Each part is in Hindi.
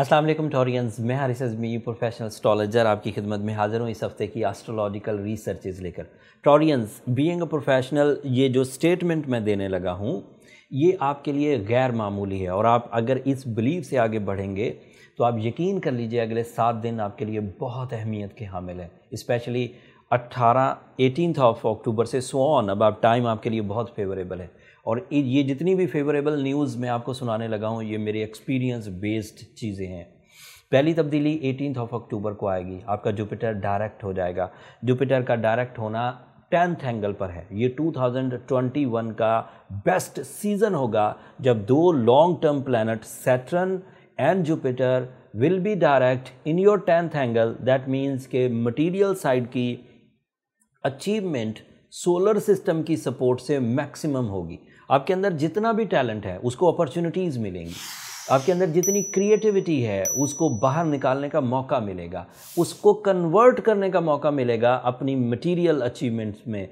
असलम टॉरियंस मैं हारिस अजमी प्रोफेशनल स्टॉलजर आपकी खिदमत में हाज़िर हूँ इस हफ़्ते की एस्ट्रोलॉजिकल रिसर्चेज लेकर टॉरियंस बीइंग अ प्रोफेशनल ये जो स्टेटमेंट मैं देने लगा हूँ ये आपके लिए गैर मामूली है और आप अगर इस बिलीव से आगे बढ़ेंगे तो आप यकीन कर लीजिए अगले सात दिन आपके लिए बहुत अहमियत के हामिल हैं इस्पेशली अट्ठारह एटीनथ ऑफ अक्टूबर से सो ऑन अब आप टाइम आपके लिए बहुत फेवरेबल है और ये जितनी भी फेवरेबल न्यूज़ मैं आपको सुनाने लगा हूँ ये मेरे एक्सपीरियंस बेस्ड चीज़ें हैं पहली तब्दीली एटीन ऑफ अक्टूबर को आएगी आपका जुपिटर डायरेक्ट हो जाएगा जुपिटर का डायरेक्ट होना टेंथ एंगल पर है ये 2021 का बेस्ट सीजन होगा जब दो long term planet Saturn and Jupiter will be direct in your tenth angle that means के मटेरियल साइड की अचीवमेंट सोलर सिस्टम की सपोर्ट से मैक्सिमम होगी आपके अंदर जितना भी टैलेंट है उसको अपॉर्चुनिटीज़ मिलेंगी आपके अंदर जितनी क्रिएटिविटी है उसको बाहर निकालने का मौका मिलेगा उसको कन्वर्ट करने का मौका मिलेगा अपनी मटेरियल अचीवमेंट्स में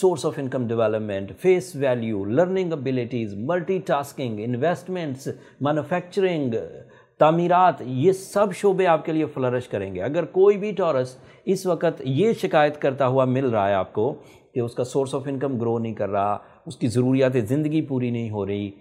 source of income development face value learning abilities multitasking investments manufacturing तमीरत ये सब शोबे आपके लिए फ्लरिश करेंगे अगर कोई भी टॉरस इस वक्त ये शिकायत करता हुआ मिल रहा है आपको कि उसका सोर्स ऑफ इनकम ग्रो नहीं कर रहा उसकी ज़रूरियात ज़िंदगी पूरी नहीं हो रही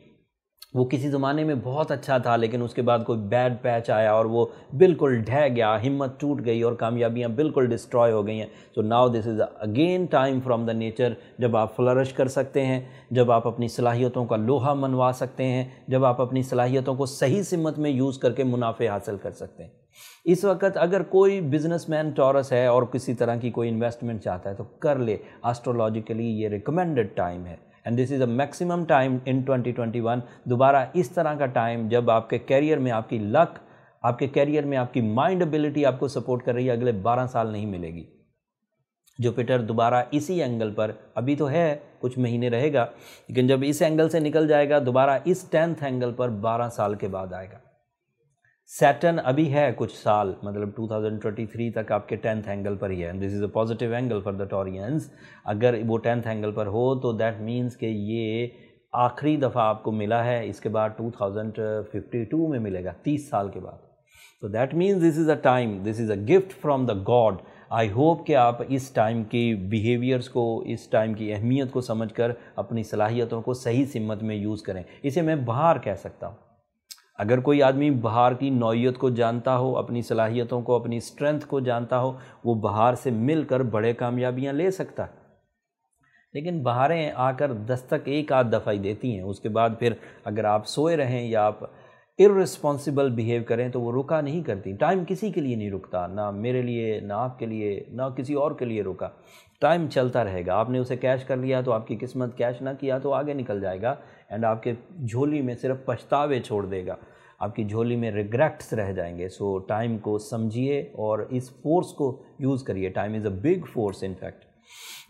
वो किसी ज़माने में बहुत अच्छा था लेकिन उसके बाद कोई बैड पैच आया और वो बिल्कुल ढह गया हिम्मत टूट गई और कामयाबियाँ बिल्कुल डिस्ट्रॉय हो गई हैं so now this is again time from the nature जब आप फ्लरिश कर सकते हैं जब आप अपनी सलाहियतों का लोहा मनवा सकते हैं जब आप अपनी सलाहियतों को सही सिमत में यूज़ करके मुनाफे हासिल कर सकते हैं इस वक्त अगर कोई बिजनेसमैन टॉरस है और किसी तरह की कोई इन्वेस्टमेंट चाहता है तो कर ले एस्ट्रोलॉजिकली ये रिकमेंडेड टाइम है and this is a maximum time in 2021 दोबारा इस तरह का टाइम जब आपके कैरियर में आपकी लक आपके कैरियर में आपकी माइंड एबिलिटी आपको सपोर्ट कर रही है अगले 12 साल नहीं मिलेगी जुपिटर दोबारा इसी एंगल पर अभी तो है कुछ महीने रहेगा लेकिन जब इस एंगल से निकल जाएगा दोबारा इस टेंथ एंगल पर 12 साल के बाद आएगा सेटन अभी है कुछ साल मतलब 2023 तक आपके टेंथ एंगल पर ही है this is a positive angle for the Taurians अगर वो टेंथ एंगल पर हो तो दैट मीन्स कि ये आखिरी दफ़ा आपको मिला है इसके बाद 2052 में मिलेगा 30 साल के बाद तो that means this is a time this is a gift from the god I hope कि आप इस टाइम की बिहेवियर्स को इस टाइम की अहमियत को समझ कर अपनी सलाहियतों को सही सिमत में यूज़ करें इसे मैं बाहर कह सकता हूँ अगर कोई आदमी बाहर की नौीयत को जानता हो अपनी सलाहियतों को अपनी स्ट्रेंथ को जानता हो वो बाहर से मिलकर बड़े कामयाबियां ले सकता है लेकिन बाहरें आकर दस्तक एक आध दफ़ा ही देती हैं उसके बाद फिर अगर आप सोए रहें या आप इरेस्पॉन्सिबल बिहेव करें तो वो रुका नहीं करती टाइम किसी के लिए नहीं रुकता ना मेरे लिए ना आपके लिए ना किसी और के लिए रुका टाइम चलता रहेगा आपने उसे कैश कर लिया तो आपकी किस्मत कैश ना किया तो आगे निकल जाएगा एंड आपके झोली में सिर्फ पछतावे छोड़ देगा आपकी झोली में रिग्रेट्स रह जाएंगे सो टाइम को समझिए और इस फोर्स को यूज़ करिए time is a big force in fact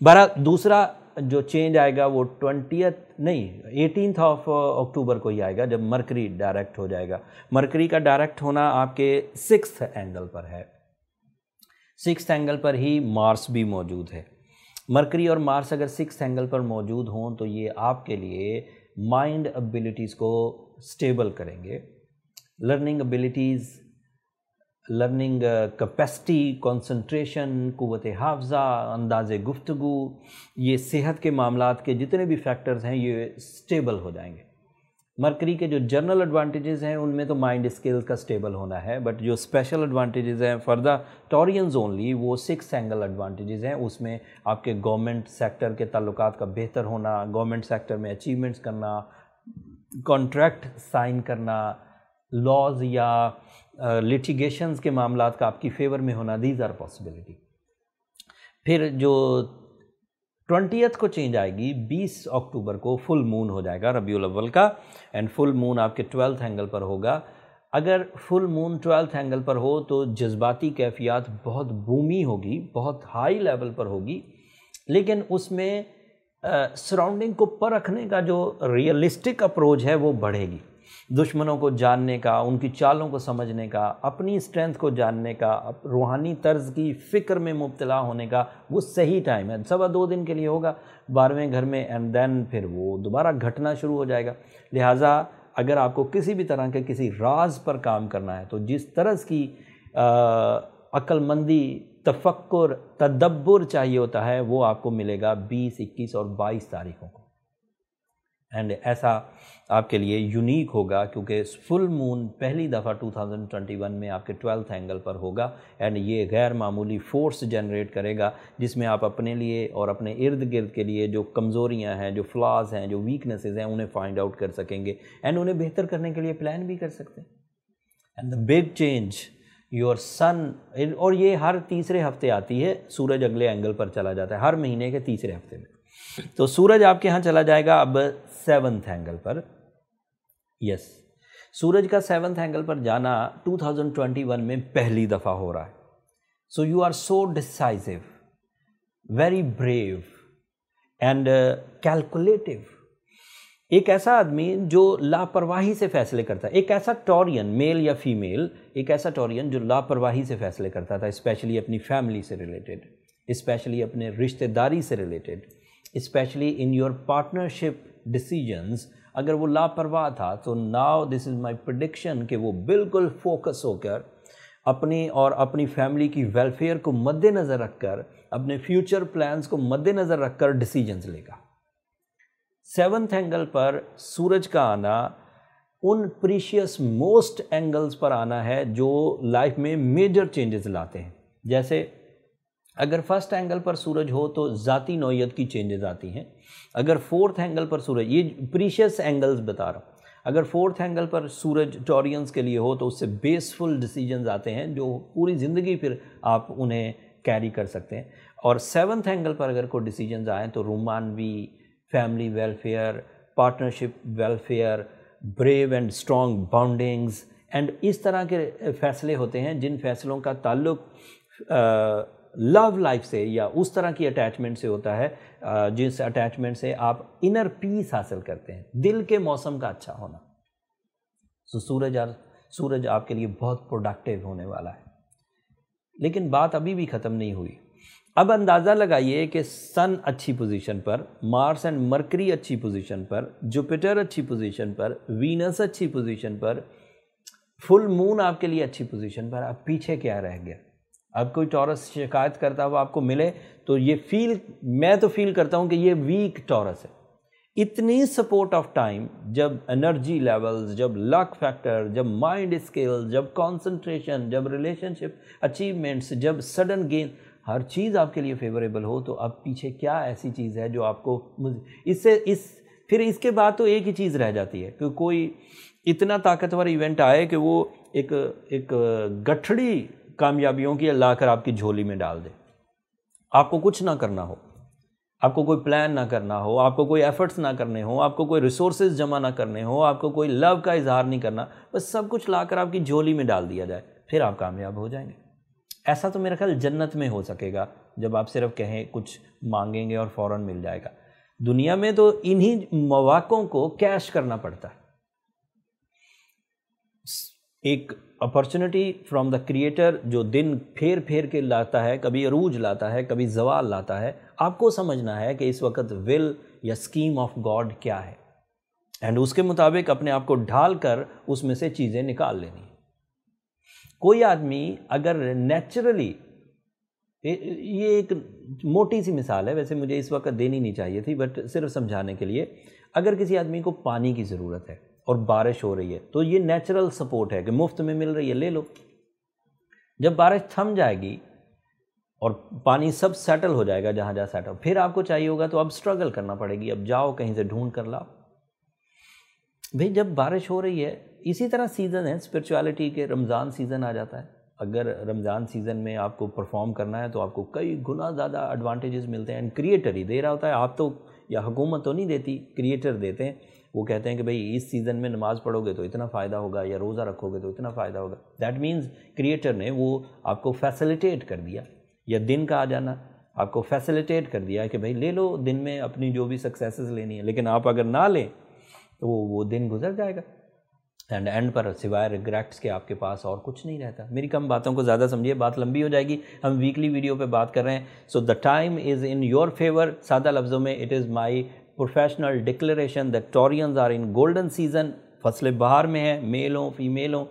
बारह दूसरा जो चेंज आएगा वो ट्वेंटियथ नहीं एटीन ऑफ अक्टूबर को ही आएगा जब मरकरी डायरेक्ट हो जाएगा मरकरी का डायरेक्ट होना आपके सिक्स एंगल पर है सिक्स एंगल पर ही मार्स भी मौजूद है मरकरी और मार्स अगर सिक्स एंगल पर मौजूद हों तो ये आपके लिए माइंड एबिलिटीज़ को स्टेबल करेंगे learning abilities learning capacity concentration कुत हाफजा अंदाज गुफ्तु ये सेहत के मामला के जितने भी फैक्टर्स हैं ये स्टेबल हो जाएंगे मरकरी के जो जनरल एडवांटेजेस हैं उनमें तो माइंड स्किल्स का स्टेबल होना है बट जो स्पेशल एडवांटेजेस हैं फॉर द टॉरियंस ओनली वो सिक्स एंगल एडवांटेजेस हैं उसमें आपके गवर्नमेंट सेक्टर के तल्लक का बेहतर होना गवर्नमेंट सेक्टर में अचीवमेंट्स करना कॉन्ट्रैक्ट साइन करना लॉज या लिटिगेशंस uh, के मामला का आपकी फेवर में होना दीज आर पॉसिबिलिटी फिर जो ट्वेंटियथ को चेंज आएगी 20 अक्टूबर को फुल मून हो जाएगा रबी अव्वल का एंड फुल मून आपके ट्वेल्थ एंगल पर होगा अगर फुल मून ट्वेल्थ एंगल पर हो तो जज्बाती कैफियत बहुत बूमी होगी बहुत हाई लेवल पर होगी लेकिन उसमें सराउंडिंग uh, को परखने का जो रियलिस्टिक अप्रोच है वो बढ़ेगी दुश्मनों को जानने का उनकी चालों को समझने का अपनी स्ट्रेंथ को जानने का रूहानी तर्ज की फ़िक्र में मुबतला होने का वो सही टाइम है सवा दो दिन के लिए होगा बारहवें घर में एंड देन फिर वो दोबारा घटना शुरू हो जाएगा लिहाजा अगर आपको किसी भी तरह के किसी राज पर काम करना है तो जिस तरह की अक्लमंदी तफक्र तदब्बर चाहिए होता है वो आपको मिलेगा 20, 21 और 22 तारीखों को एंड ऐसा आपके लिए यूनिक होगा क्योंकि फुल मून पहली दफ़ा 2021 में आपके ट्वेल्थ एंगल पर होगा एंड ये गैर मामूली फोर्स जनरेट करेगा जिसमें आप अपने लिए और अपने इर्द गिर्द के लिए जो कमज़ोरियां हैं जो फ्लॉज हैं जो वीकनेसेस हैं उन्हें फाइंड आउट कर सकेंगे एंड उन्हें बेहतर करने के लिए प्लान भी कर सकते हैं and the big change your sun और ये हर तीसरे हफ्ते आती है सूरज अगले एंगल पर चला जाता है हर महीने के तीसरे हफ्ते में तो सूरज आपके यहां चला जाएगा अब सेवंथ एंगल पर यस सूरज का सेवंथ एंगल पर जाना 2021 में पहली दफ़ा हो रहा है so you are so decisive very brave and calculative एक ऐसा आदमी जो लापरवाही से फैसले करता है एक ऐसा टॉरियन मेल या फीमेल एक ऐसा टॉरियन जो लापरवाही से फैसले करता था स्पेशली अपनी फैमिली से रिलेटेड स्पेशली अपने रिश्तेदारी से related specially in your partnership decisions अगर वो लापरवाह था तो now this is my prediction कि वो बिल्कुल फोकस होकर अपनी और अपनी फैमिली की वेलफेयर को मद्देनज़र रखकर अपने फ्यूचर प्लान्स को मद्देनज़र रखकर डिसीजंस लेगा सेवन्थ एंगल पर सूरज का आना उन प्रीशियस मोस्ट एंगल्स पर आना है जो लाइफ में मेजर चेंजेस लाते हैं जैसे अगर फर्स्ट एंगल पर सूरज हो तो ज़ाती नौीयत की चेंजेस आती हैं अगर फोर्थ एंगल पर सूरज ये प्रीशियस एंगल्स बता रहा हूँ अगर फोर्थ एंगल पर सूरज टोरियंस के लिए हो तो उससे बेसफुल डिसीजन आते हैं जो पूरी ज़िंदगी फिर आप उन्हें कैरी कर सकते हैं और सेवन्थ एंगल पर अगर कोई डिसीजन आएँ तो रोमानवी family welfare partnership welfare brave and strong boundings and इस तरह के फैसले होते हैं जिन फैसलों का ताल्लुक़ लव लाइफ से या उस तरह की अटैचमेंट से होता है जिस अटैचमेंट से आप इनर पीस हासिल करते हैं दिल के मौसम का अच्छा होना सो सूरज और सूरज आपके लिए बहुत प्रोडक्टिव होने वाला है लेकिन बात अभी भी ख़त्म नहीं हुई अब अंदाज़ा लगाइए कि सन अच्छी पोजीशन पर मार्स एंड मरकरी अच्छी पोजीशन पर जुपिटर अच्छी पोजीशन पर वीनस अच्छी पोजीशन पर फुल मून आपके लिए अच्छी पोजीशन पर आप पीछे क्या रह गया अब कोई टॉरस शिकायत करता हुआ आपको मिले तो ये फील मैं तो फील करता हूँ कि ये वीक टॉरस है इतनी सपोर्ट ऑफ टाइम जब एनर्जी लेवल्स जब लक फैक्टर जब माइंड स्किल्स जब कंसंट्रेशन जब रिलेशनशिप अचीवमेंट्स जब सडन गेन हर चीज़ आपके लिए फेवरेबल हो तो अब पीछे क्या ऐसी चीज़ है जो आपको इससे इस फिर इसके बाद तो एक ही चीज़ रह जाती है कि कोई इतना ताकतवर इवेंट आए कि वो एक एक गठड़ी कामयाबियों की ला कर आपकी झोली में डाल दे आपको कुछ ना करना हो आपको कोई प्लान ना करना हो आपको कोई एफ़र्ट्स ना करने हो आपको कोई रिसोर्सेज जमा ना करने हो आपको कोई लव का इजहार नहीं करना बस सब कुछ ला कर आपकी झोली में डाल दिया जाए फिर आप कामयाब हो जाएंगे ऐसा तो मेरा ख्याल जन्नत में हो सकेगा जब आप सिर्फ कहें कुछ मांगेंगे और फ़ौर मिल जाएगा दुनिया में तो इन्हीं मौाक़ों को कैश करना पड़ता है एक अपॉर्चुनिटी फ्रॉम द क्रिएटर जो दिन फेर फेर के लाता है कभी अरूज लाता है कभी जवाल लाता है आपको समझना है कि इस वक्त विल या स्कीम ऑफ गॉड क्या है एंड उसके मुताबिक अपने आप को ढाल कर उसमें से चीज़ें निकाल लेनी कोई आदमी अगर नेचुरली ये एक मोटी सी मिसाल है वैसे मुझे इस वक्त देनी नहीं चाहिए थी बट सिर्फ समझाने के लिए अगर किसी आदमी को पानी की ज़रूरत है और बारिश हो रही है तो ये नेचुरल सपोर्ट है कि मुफ्त में मिल रही है ले लो जब बारिश थम जाएगी और पानी सब सेटल हो जाएगा जहाँ जहाँ सेटल फिर आपको चाहिए होगा तो अब स्ट्रगल करना पड़ेगी अब जाओ कहीं से ढूंढ कर लाओ भाई जब बारिश हो रही है इसी तरह सीज़न है स्पिरिचुअलिटी के रमज़ान सीज़न आ जाता है अगर रमज़ान सीज़न में आपको परफॉर्म करना है तो आपको कई गुना ज़्यादा एडवांटेजेस मिलते हैं एंड क्रिएटर ही दे रहा होता है आप तो या हुकूमत तो नहीं देती क्रिएटर देते हैं वो कहते हैं कि भाई इस सीज़न में नमाज़ पढ़ोगे तो इतना फ़ायदा होगा या रोज़ा रखोगे तो इतना फ़ायदा होगा दैट मीन्स क्रिएटर ने वो आपको फैसिलिटेट कर दिया या दिन का आ जाना आपको फैसिलिटेट कर दिया कि भाई ले लो दिन में अपनी जो भी सक्सेसेस लेनी है लेकिन आप अगर ना लें तो वो वो दिन गुजर जाएगा एंड एंड पर सिवाय रिग्रेट्स के आपके पास और कुछ नहीं रहता मेरी कम बातों को ज़्यादा समझिए बात लंबी हो जाएगी हम वीकली वीडियो पे बात कर रहे हैं so the time is in your favour सादा लफ्ज़ों में it is my professional declaration that Taurians are in golden season फसलें बाहर में है मेल हों फीमेल हों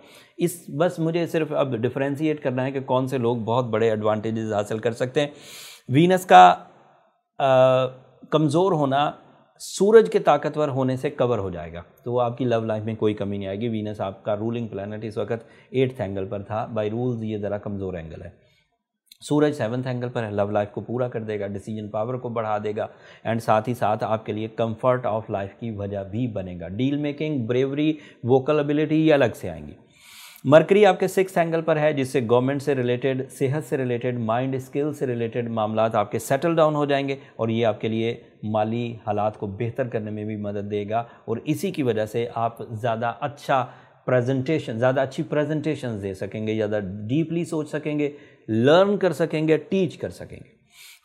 इस बस मुझे सिर्फ अब डिफ्रेंसीट करना है कि कौन से लोग बहुत बड़े एडवांटेजेस हासिल कर सकते हैं वीनस का कमज़ोर होना सूरज के ताकतवर होने से कवर हो जाएगा तो वो आपकी लव लाइफ में कोई कमी नहीं आएगी वीनस आपका रूलिंग प्लानट इस वक्त एट्थ एंगल पर था बाई रूल्स ये ज़रा कमज़ोर एंगल है सूरज सेवन्थ एंगल पर है लव लाइफ को पूरा कर देगा डिसीजन पावर को बढ़ा देगा एंड साथ ही साथ आपके लिए कंफर्ट ऑफ लाइफ की वजह भी बनेगा deal making bravery vocal ability ये अलग से आएंगी मरकरी आपके सिक्स एंगल पर है जिससे गवर्नमेंट से रिलेटेड सेहत से रिलेटेड माइंड स्किल से रिलेटेड मामला आपके सेटल डाउन हो जाएंगे और ये आपके लिए माली हालात को बेहतर करने में भी मदद देगा और इसी की वजह से आप ज़्यादा अच्छा प्रेजेंटेशन ज़्यादा अच्छी प्रेजेंटेशन दे सकेंगे ज़्यादा डीपली सोच सकेंगे लर्न कर सकेंगे टीच कर सकेंगे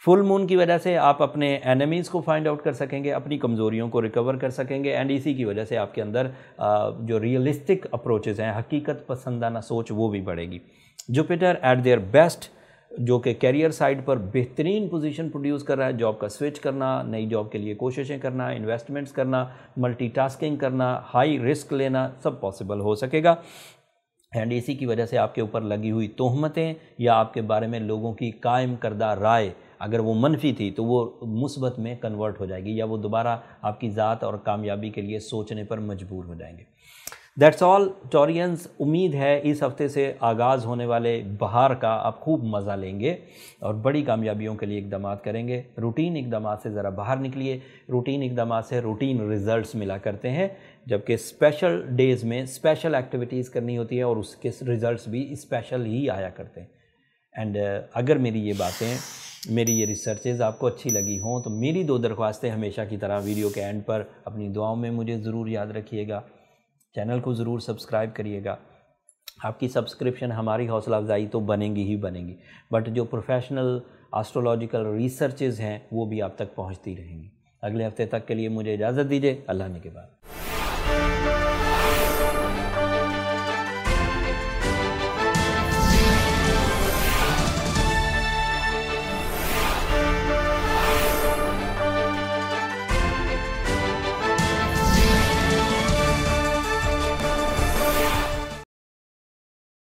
फुल मून की वजह से आप अपने एनिमीज़ को फाइंड आउट कर सकेंगे अपनी कमज़ोरियों को रिकवर कर सकेंगे एंड इसी की वजह से आपके अंदर जो रियलिस्टिक अप्रोचेज़ हैं हकीकत पसंदाना सोच वो भी बढ़ेगी जुपिटर एट देयर बेस्ट जो कि कैरियर साइड पर बेहतरीन पोजीशन प्रोड्यूस कर रहा है जॉब का स्विच करना नई जॉब के लिए कोशिशें करना इन्वेस्टमेंट्स करना मल्टीटास्किंग करना हाई रिस्क लेना सब पॉसिबल हो सकेगा एंड इसी की वजह से आपके ऊपर लगी हुई तोहमतें या आपके बारे में लोगों की कायम करदा राय अगर वो मनफी थी तो वो मुस्बत में कन्वर्ट हो जाएगी या वो दोबारा आपकी ज़ात और कामयाबी के लिए सोचने पर मजबूर हो जाएंगे दैट्स ऑल टोरियंस उम्मीद है इस हफ्ते से आगाज़ होने वाले बहार का आप खूब मज़ा लेंगे और बड़ी कामयाबियों के लिए इकदाम करेंगे रूटीन इकदाम से ज़रा बाहर निकलिए रूटीन इकदाम से रूटीन रिज़ल्ट मिला करते हैं जबकि स्पेशल डेज़ में स्पेशल एक्टिविटीज़ करनी होती है और उसके रिज़ल्ट भी स्पेशल ही आया करते हैं एंड uh, अगर मेरी ये बातें मेरी ये रिसर्चेज आपको अच्छी लगी हों तो मेरी दो दरख्वास्तें हमेशा की तरह वीडियो के एंड पर अपनी दुआओं में मुझे ज़रूर याद रखिएगा चैनल को ज़रूर सब्सक्राइब करिएगा आपकी सब्सक्रिप्शन हमारी हौसला अफजाई तो बनेगी ही बनेंगी बट जो प्रोफेशनल आस्ट्रोलॉजिकल रिसर्चेज़ हैं वो भी आप तक पहुँचती रहेंगी अगले हफ्ते तक के लिए मुझे इजाज़त दीजिए अल्लाह ने के बाद